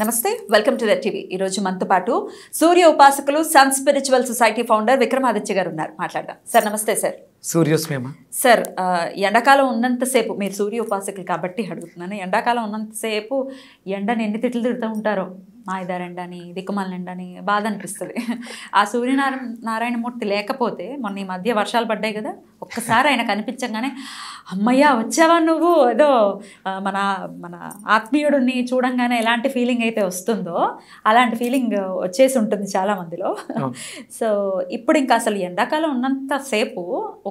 నమస్తే welcome to their TV ఈరోజు మనతో పాటు సూర్య ఉపాసకులు sun spiritual society founder Vikramaditya garu ఉన్నారు మాట్లాడదాం సార్ నమస్తే సార్ సూర్యోస్మేమ సార్ ఎండాకాలం ఉన్నంతసేపు మీరు సూర్య ఉపాసకులు కాబట్టి అడుగుతున్నాను ఎండాకాలం ఉన్నంతసేపు ఎండని ఎన్ని తిట్లు తిడుతూ ఉంటారో మాయదారండని దిక్కుమలండని బాధ అనిపిస్తుంది ఆ సూర్యనారాయణ నారాయణమూర్తి లేకపోతే మొన్న ఈ మధ్య వర్షాలు పడ్డాయి కదా ఒక్కసారి ఆయన కనిపించగానే అమ్మయ్య వచ్చావా నువ్వు ఏదో మన మన ఆత్మీయుడిని చూడంగానే ఎలాంటి ఫీలింగ్ అయితే వస్తుందో అలాంటి ఫీలింగ్ వచ్చేసి ఉంటుంది చాలామందిలో సో ఇప్పుడు ఇంకా అసలు ఎండాకాలం ఉన్నంత సేపు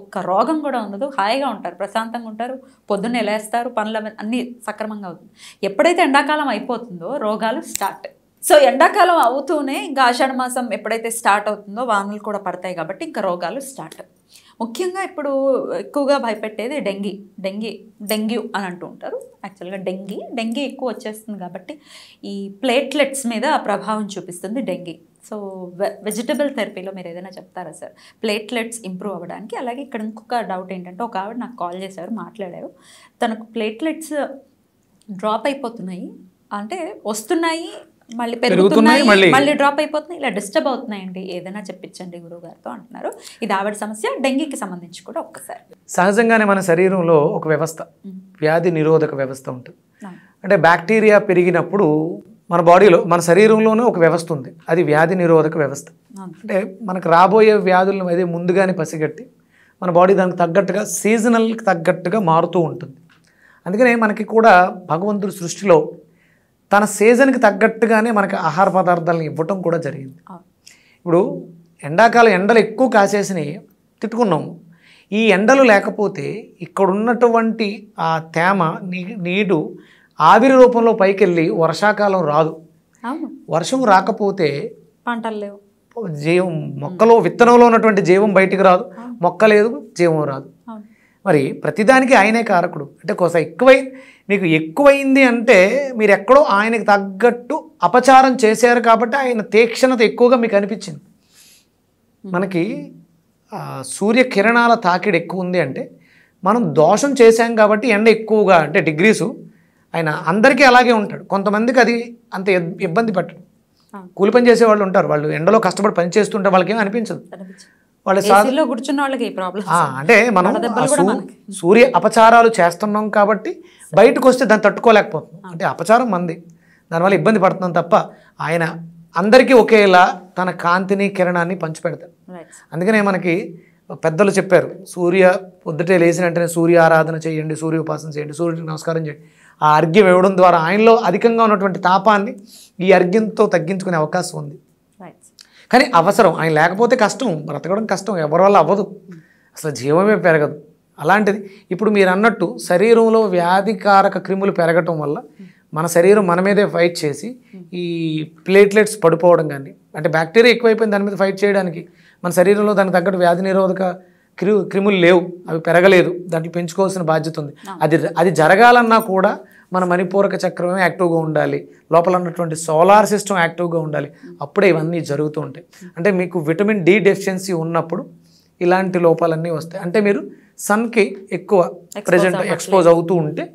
ఒక్క రోగం కూడా ఉండదు హాయిగా ఉంటారు ప్రశాంతంగా ఉంటారు పొద్దున్నే లేస్తారు పనుల అన్నీ సక్రమంగా అవుతుంది ఎప్పుడైతే ఎండాకాలం అయిపోతుందో రోగాలు స్టార్ట్ సో ఎండాకాలం అవుతూనే ఇంకా ఆషాఢ మాసం ఎప్పుడైతే స్టార్ట్ అవుతుందో వానలు కూడా పడతాయి కాబట్టి ఇంకా రోగాలు స్టార్ట్ ముఖ్యంగా ఇప్పుడు ఎక్కువగా భయపెట్టేది డెంగీ డెంగీ డెంగ్యూ అని అంటూ ఉంటారు యాక్చువల్గా డెంగీ డెంగీ ఎక్కువ వచ్చేస్తుంది కాబట్టి ఈ ప్లేట్లెట్స్ మీద ప్రభావం చూపిస్తుంది డెంగీ సో వెజిటబుల్ థెరపీలో మీరు ఏదైనా చెప్తారా సార్ ప్లేట్లెట్స్ ఇంప్రూవ్ అవ్వడానికి అలాగే ఇక్కడ ఇంకొక డౌట్ ఏంటంటే ఒక ఆవిడ నాకు కాల్ చేశారు మాట్లాడారు తనకు ప్లేట్లెట్స్ డ్రాప్ అయిపోతున్నాయి అంటే వస్తున్నాయి మళ్ళీ పెరుగుతున్నాయి మళ్ళీ డ్రాప్ అయిపోతున్నాయి ఇలా డిస్టర్బ్ అవుతున్నాయండి ఏదైనా చెప్పించండి గురువు గారితో అంటున్నారు ఇది ఆవిడ సమస్య డెంగీకి సంబంధించి కూడా ఒక్కసారి సహజంగానే మన శరీరంలో ఒక వ్యవస్థ వ్యాధి నిరోధక వ్యవస్థ ఉంటుంది అంటే బ్యాక్టీరియా పెరిగినప్పుడు మన బాడీలో మన శరీరంలోనే ఒక వ్యవస్థ ఉంది అది వ్యాధి నిరోధక వ్యవస్థ అంటే మనకు రాబోయే వ్యాధులను అదే ముందుగానే పసిగట్టి మన బాడీ దానికి తగ్గట్టుగా సీజనల్కి తగ్గట్టుగా మారుతూ ఉంటుంది అందుకనే మనకి కూడా భగవంతుడి సృష్టిలో తన సీజన్కి తగ్గట్టుగానే మనకి ఆహార పదార్థాలను ఇవ్వటం కూడా జరిగింది ఇప్పుడు ఎండాకాలం ఎండలు ఎక్కువ కాసేసినాయి తిట్టుకున్నాము ఈ ఎండలు లేకపోతే ఇక్కడున్నటువంటి ఆ తేమ నీడు ఆవిరి రూపంలో పైకెళ్ళి వర్షాకాలం రాదు వర్షం రాకపోతే పంటలు లేవు జీవం మొక్కలో విత్తనంలో ఉన్నటువంటి జీవం బయటికి రాదు మొక్క లేదు జీవం రాదు మరి ప్రతిదానికి ఆయనే కారకుడు అంటే కోసం ఎక్కువై మీకు ఎక్కువైంది అంటే మీరు ఎక్కడో ఆయనకు తగ్గట్టు అపచారం చేశారు కాబట్టి ఆయన తీక్షణత ఎక్కువగా మీకు అనిపించింది మనకి సూర్యకిరణాల తాకిడి ఎక్కువ ఉంది అంటే మనం దోషం చేశాం కాబట్టి ఎండ ఎక్కువగా అంటే డిగ్రీసు ఆయన అందరికీ అలాగే ఉంటాడు కొంతమందికి అది అంత ఇబ్బంది పట్టడు కూలి పని చేసే వాళ్ళు ఉంటారు వాళ్ళు ఎండలో కష్టపడి పని చేస్తుంటే వాళ్ళకేం అనిపించదు వాళ్ళ కూర్చున్న వాళ్ళకి అంటే మనం సూర్య అపచారాలు చేస్తున్నాం కాబట్టి బయటకు వస్తే దాన్ని తట్టుకోలేకపోతున్నాం అంటే అపచారం మంది దానివల్ల ఇబ్బంది పడుతున్నాం తప్ప ఆయన అందరికీ ఒకేలా తన కాంతిని కిరణాన్ని పంచిపెడతారు అందుకనే మనకి పెద్దలు చెప్పారు సూర్య పొద్దుటే లేచిన వెంటనే సూర్య ఆరాధన చేయండి సూర్య ఉపాసన చేయండి సూర్యుడికి నమస్కారం చేయండి ఆ అర్ఘ్యం ఇవ్వడం ద్వారా ఆయనలో అధికంగా ఉన్నటువంటి తాపాన్ని ఈ అర్ఘ్యంతో తగ్గించుకునే అవకాశం ఉంది కానీ అవసరం ఆయన లేకపోతే కష్టం బ్రతకడం కష్టం ఎవరి వల్ల అవ్వదు అసలు జీవమే పెరగదు అలాంటిది ఇప్పుడు మీరు అన్నట్టు శరీరంలో వ్యాధికారక క్రిములు పెరగటం వల్ల మన శరీరం మన మీదే ఫైట్ చేసి ఈ ప్లేట్లెట్స్ పడిపోవడం కానీ అంటే బ్యాక్టీరియా ఎక్కువైపోయింది దాని మీద ఫైట్ చేయడానికి మన శరీరంలో దానికి తగ్గట్టు వ్యాధి నిరోధక క్రిములు లేవు అవి పెరగలేదు దాంట్లో పెంచుకోవాల్సిన బాధ్యత ఉంది అది అది జరగాలన్నా కూడా మన మణిపూరక చక్రమే యాక్టివ్గా ఉండాలి లోపల ఉన్నటువంటి సోలార్ సిస్టమ్ యాక్టివ్గా ఉండాలి అప్పుడే ఇవన్నీ జరుగుతూ ఉంటాయి అంటే మీకు విటమిన్ డి డెఫిషియన్సీ ఉన్నప్పుడు ఇలాంటి లోపాలన్నీ వస్తాయి అంటే మీరు సన్కి ఎక్కువ ప్రజెంట్ ఎక్స్పోజ్ అవుతూ ఉంటే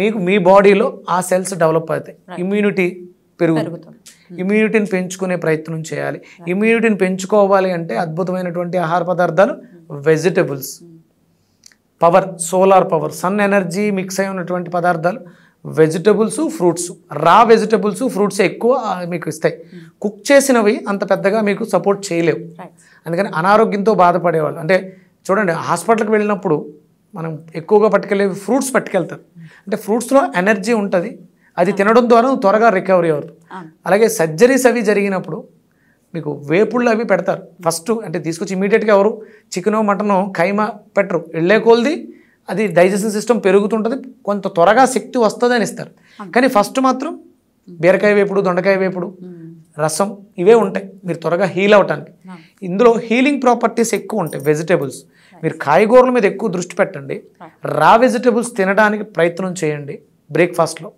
మీకు మీ బాడీలో ఆ సెల్స్ డెవలప్ అవుతాయి ఇమ్యూనిటీ పెరుగుతుంది ఇమ్యూనిటీని hmm. పెంచుకునే ప్రయత్నం చేయాలి ఇమ్యూనిటీని పెంచుకోవాలి అంటే అద్భుతమైనటువంటి ఆహార పదార్థాలు vegetables power solar power sun energy mix అయి ఉన్నటువంటి పదార్థాలు vegetables fruits raw vegetables fruits ఎక్కువ మీకు ఇస్తాయి కుక్ hmm. చేసినవి అంత పెద్దగా మీకు సపోర్ట్ చేయలేవు అందుకని అనారోగ్యంతో బాధపడేవాళ్ళు అంటే చూడండి హాస్పిటల్కి వెళ్ళినప్పుడు మనం ఎక్కువగా పట్టుకెళ్ళేవి ఫ్రూట్స్ పట్టుకెళ్తారు hmm. అంటే ఫ్రూట్స్లో ఎనర్జీ ఉంటుంది అది తినడం ద్వారా త్వరగా రికవరీ అవరు అలాగే సర్జరీస్ అవి జరిగినప్పుడు మీకు వేపుళ్ళు అవి పెడతారు ఫస్ట్ అంటే తీసుకొచ్చి ఇమీడియట్గా ఎవరు చికెను మటను ఖైమ పెట్టరు వెళ్ళే కొలిది అది డైజెషన్ సిస్టమ్ పెరుగుతుంటుంది కొంత త్వరగా శక్తి వస్తుందని ఇస్తారు కానీ ఫస్ట్ మాత్రం బీరకాయ వేపుడు దొండకాయ వేపుడు రసం ఇవే ఉంటాయి మీరు త్వరగా హీల్ అవటానికి ఇందులో హీలింగ్ ప్రాపర్టీస్ ఎక్కువ ఉంటాయి వెజిటేబుల్స్ మీరు కాయగూరల మీద ఎక్కువ దృష్టి పెట్టండి రా వెజిటేబుల్స్ తినడానికి ప్రయత్నం చేయండి బ్రేక్ఫాస్ట్లో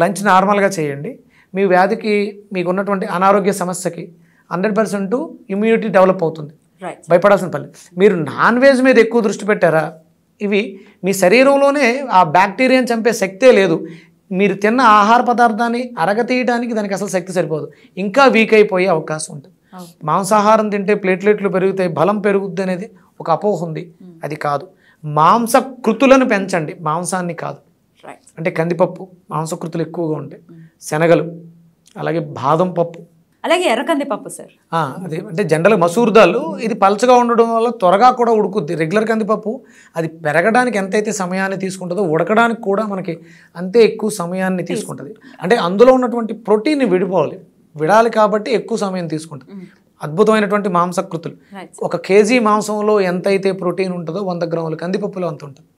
లంచ్ నార్మల్గా చేయండి మీ వ్యాధికి మీకు ఉన్నటువంటి అనారోగ్య సమస్యకి హండ్రెడ్ పర్సెంట్ ఇమ్యూనిటీ డెవలప్ అవుతుంది భయపడాల్సిన పని మీరు నాన్ వెజ్ మీద ఎక్కువ దృష్టి పెట్టారా ఇవి మీ శరీరంలోనే ఆ బ్యాక్టీరియాని చంపే శక్తే లేదు మీరు తిన్న ఆహార పదార్థాన్ని అరగతీయడానికి దానికి అసలు శక్తి సరిపోదు ఇంకా వీక్ అయిపోయే అవకాశం ఉంటుంది మాంసాహారం తింటే ప్లేట్లెట్లు పెరుగుతాయి బలం పెరుగుద్ది అనేది ఒక అపోహ ఉంది hmm. అది కాదు మాంస కృతులను పెంచండి మాంసాన్ని కాదు అంటే కందిపప్పు మాంసకృతులు ఎక్కువగా ఉంటాయి శనగలు అలాగే బాదం పప్పు అలాగే కందిపప్పు సార్ అదే అంటే జనరల్ మసూర్ దాల్ ఇది పలచగా ఉండడం వల్ల త్వరగా కూడా ఉడుకుద్ది రెగ్యులర్ కందిపప్పు అది పెరగడానికి ఎంతైతే సమయాన్ని తీసుకుంటుందో ఉడకడానికి కూడా మనకి అంతే ఎక్కువ సమయాన్ని తీసుకుంటుంది అంటే అందులో ఉన్నటువంటి ప్రోటీన్ని విడిపోవాలి విడాలి కాబట్టి ఎక్కువ సమయం తీసుకుంటుంది hmm. అద్భుతమైనటువంటి మాంసకృతులు ఒక కేజీ మాంసంలో ఎంతైతే ప్రోటీన్ ఉంటుందో వంద గ్రాముల కందిపప్పులో అంత ఉంటుంది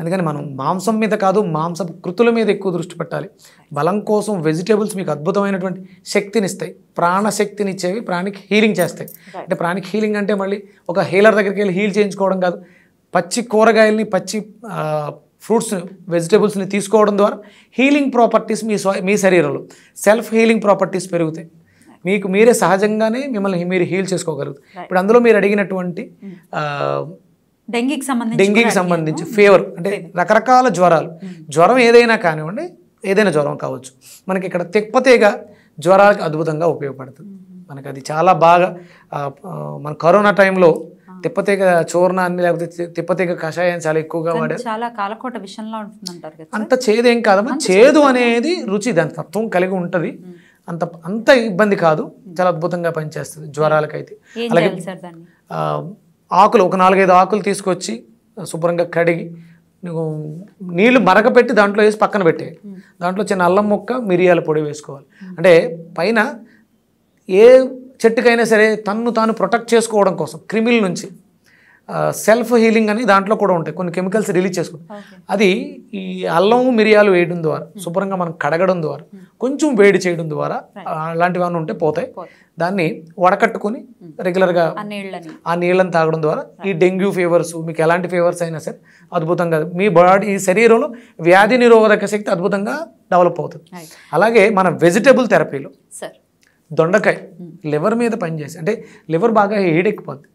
అందుకని మనం మాంసం మీద కాదు మాంసం కృతుల మీద ఎక్కువ దృష్టి పెట్టాలి బలం కోసం వెజిటేబుల్స్ మీకు అద్భుతమైనటువంటి శక్తిని ఇస్తాయి ప్రాణశక్తిని ఇచ్చేవి ప్రాణికి హీలింగ్ చేస్తాయి అంటే ప్రాణికి హీలింగ్ అంటే మళ్ళీ ఒక హీలర్ దగ్గరికి వెళ్ళి హీల్ చేయించుకోవడం కాదు పచ్చి కూరగాయల్ని పచ్చి ఫ్రూట్స్ని వెజిటేబుల్స్ని తీసుకోవడం ద్వారా హీలింగ్ ప్రాపర్టీస్ మీ మీ శరీరంలో సెల్ఫ్ హీలింగ్ ప్రాపర్టీస్ పెరుగుతాయి మీకు మీరే సహజంగానే మిమ్మల్ని మీరు హీల్ చేసుకోగలుగుతారు ఇప్పుడు అందులో మీరు అడిగినటువంటి hmm. డెంగీకి సంబంధించి డెంగీకి సంబంధించి ఫీవర్ అంటే రకరకాల జ్వరాలు జ్వరం ఏదైనా కానివ్వండి ఏదైనా జ్వరం కావచ్చు మనకి ఇక్కడ తెప్పతేగా జ్వరాలకు అద్భుతంగా ఉపయోగపడుతుంది మనకు అది చాలా బాగా మన కరోనా టైంలో తిప్పతీగ చూర్ణాన్ని లేకపోతే తిప్పతీగ కషాయం చాలా ఎక్కువగా వాడే చాలా కాలకోట విషయంలో ఉంటుందంటారు అంత ఏం కాదమ్మా చేదు అనేది రుచి దాని తత్వం కలిగి ఉంటుంది అంత అంత ఇబ్బంది కాదు చాలా అద్భుతంగా పనిచేస్తుంది జ్వరాలకైతే అలాగే ఆకులు ఒక నాలుగైదు ఆకులు తీసుకొచ్చి శుభ్రంగా కడిగి నీళ్లు మరకపెట్టి దాంట్లో వేసి పక్కన పెట్టే hmm. దాంట్లో చిన్న అల్లం ముక్క మిరియాల పొడి వేసుకోవాలి అంటే పైన ఏ చెట్టుకైనా సరే తన్ను తాను ప్రొటెక్ట్ చేసుకోవడం కోసం క్రిమిల నుంచి సెల్ఫ్ హీలింగ్ అని దాంట్లో కూడా ఉంటాయి కొన్ని కెమికల్స్ రిలీజ్ చేసుకుంటాం అది ఈ అల్లం మిరియాలు వేయడం ద్వారా శుభ్రంగా మనం కడగడం ద్వారా కొంచెం వేడి చేయడం ద్వారా అలాంటివన్నీ ఉంటే పోతాయి దాన్ని వడకట్టుకుని రెగ్యులర్గా ఆ నీళ్ళని తాగడం ద్వారా ఈ డెంగ్యూ ఫీవర్స్ మీకు ఎలాంటి ఫీవర్స్ అయినా సరే అద్భుతంగా మీ బాడీ ఈ శరీరంలో వ్యాధి నిరోధక శక్తి అద్భుతంగా డెవలప్ అవుతుంది అలాగే మన వెజిటబుల్ థెరపీలో దొండకాయ లివర్ మీద పనిచేసి అంటే లివర్ బాగా హీడెక్కిపోతుంది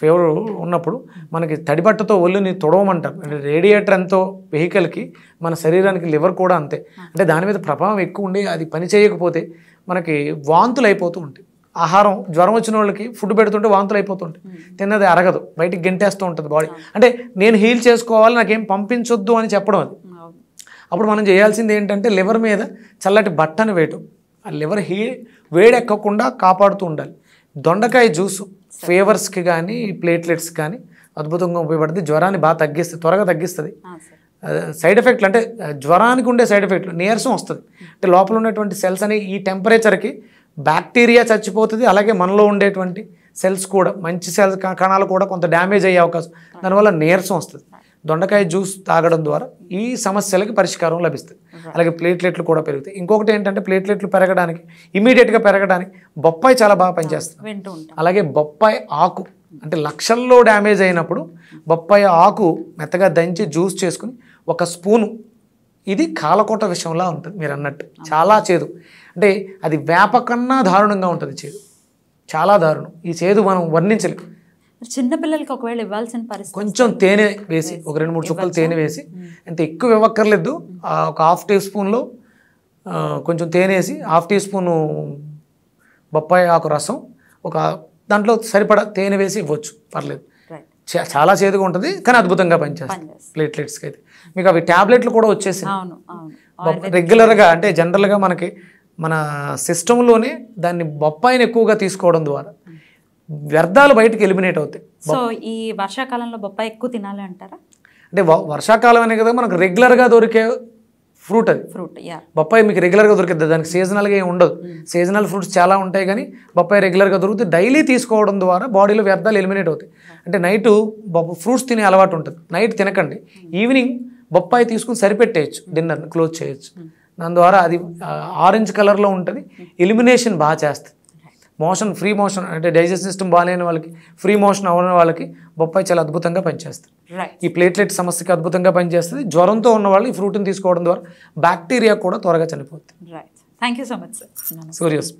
ఫీవర్ ఉన్నప్పుడు మనకి తడిబట్టతో ఒళ్ళుని అంటే రేడియేటర్ ఎంతో వెహికల్కి మన శరీరానికి లివర్ కూడా అంతే అంటే దాని మీద ప్రభావం ఎక్కువ ఉండి అది పని చేయకపోతే మనకి వాంతులు అయిపోతూ ఉంటాయి ఆహారం జ్వరం వచ్చిన వాళ్ళకి ఫుడ్ పెడుతుంటే వాంతులు అయిపోతుంటాయి hmm. తిన్నది అరగదు బయటికి గెంటేస్తూ ఉంటుంది బాడీ అంటే నేను హీల్ చేసుకోవాలి నాకేం పంపించొద్దు అని చెప్పడం అది hmm, అప్పుడు మనం చేయాల్సింది ఏంటంటే లివర్ మీద చల్లటి బట్టను వేయటం ఆ లివర్ హీ వేడెక్కకుండా కాపాడుతూ ఉండాలి దొండకాయ జ్యూసు ఫేవర్స్కి కానీ ప్లేట్లెట్స్ కానీ అద్భుతంగా ఉపయోగపడుతుంది జ్వరాన్ని బాగా తగ్గిస్తుంది త్వరగా తగ్గిస్తుంది సైడ్ ఎఫెక్ట్లు అంటే జ్వరానికి ఉండే సైడ్ ఎఫెక్ట్లు నీరసం వస్తుంది అంటే లోపల ఉన్నటువంటి సెల్స్ అని ఈ టెంపరేచర్కి బ్యాక్టీరియా చచ్చిపోతుంది అలాగే మనలో ఉండేటువంటి సెల్స్ కూడా మంచి సెల్స్ కణాలు కూడా కొంత డ్యామేజ్ అయ్యే అవకాశం దానివల్ల నీరసం వస్తుంది దొండకాయ జ్యూస్ తాగడం ద్వారా ఈ సమస్యలకి పరిష్కారం లభిస్తుంది అలాగే ప్లేట్లెట్లు కూడా పెరుగుతాయి ఇంకొకటి ఏంటంటే ప్లేట్లెట్లు పెరగడానికి ఇమీడియట్గా పెరగడానికి బొప్పాయి చాలా బాగా పనిచేస్తుంది అలాగే బొప్పాయి ఆకు అంటే లక్షల్లో డ్యామేజ్ అయినప్పుడు బొప్పాయి ఆకు మెత్తగా దంచి జ్యూస్ చేసుకుని ఒక స్పూను ఇది కాలకోట విషయంలా ఉంటుంది మీరు అన్నట్టు చాలా చేదు అంటే అది వేపకన్నా దారుణంగా ఉంటుంది చేదు చాలా దారుణం ఈ చేదు మనం వర్ణించలేము చిన్నపిల్లలకి ఒకవేళ ఇవ్వాల్సిన పరిస్థితి కొంచెం తేనె వేసి ఒక రెండు మూడు చుక్కలు తేనె వేసి ఎంత ఎక్కువ ఇవ్వక్కర్లేదు ఒక హాఫ్ టీ స్పూన్లో కొంచెం తేనె వేసి హాఫ్ టీ స్పూన్ బొప్పాయి ఆకు రసం ఒక దాంట్లో సరిపడా తేనె వేసి ఇవ్వచ్చు పర్లేదు చాలా చేదుగా ఉంటుంది కానీ అద్భుతంగా పనిచేస్తుంది ప్లేట్లెట్స్కి అయితే మీకు అవి ట్యాబ్లెట్లు కూడా వచ్చేసాయి రెగ్యులర్గా అంటే జనరల్గా మనకి మన సిస్టంలోనే దాన్ని బొప్పాయిని ఎక్కువగా తీసుకోవడం ద్వారా వ్యర్థాలు బయటకు ఎలిమినేట్ అవుతాయి సో ఈ వర్షాకాలంలో బొప్పాయి ఎక్కువ తినాలి అంటారా అంటే వర్షాకాలం అనే కదా మనకు రెగ్యులర్గా దొరికే ఫ్రూట్ అది ఫ్రూట్ బొప్పాయి మీకు రెగ్యులర్గా దొరికింది దానికి సీజనల్గా ఏమి ఉండదు సీజనల్ hmm. ఫ్రూట్స్ చాలా ఉంటాయి కానీ బొప్పాయి రెగ్యులర్గా దొరికితే డైలీ తీసుకోవడం ద్వారా బాడీలో వ్యర్థాలు ఎలిమినేట్ అవుతాయి hmm. అంటే నైట్ ఫ్రూట్స్ తినే అలవాటు ఉంటుంది నైట్ తినకండి ఈవినింగ్ hmm. బొప్పాయి తీసుకుని సరిపెట్టేయచ్చు డిన్నర్ క్లోజ్ చేయొచ్చు దాని ద్వారా అది ఆరెంజ్ కలర్లో ఉంటుంది ఎలిమినేషన్ బాగా చేస్తుంది మోషన్ ఫ్రీ మోషన్ అంటే డైజెస్ట్ సిస్టమ్ బాగాలేని వాళ్ళకి ఫ్రీ మోషన్ అవ్వని వాళ్ళకి బొప్పాయి చాలా అద్భుతంగా పనిచేస్తుంది ఈ ప్లేట్లెట్ సమస్యకి అద్భుతంగా పనిచేస్తుంది జ్వరంతో ఉన్న వాళ్ళు ఈ ఫ్రూట్ని తీసుకోవడం ద్వారా బ్యాక్టీరియా కూడా త్వరగా చనిపోతుంది thank you so much sir Surya's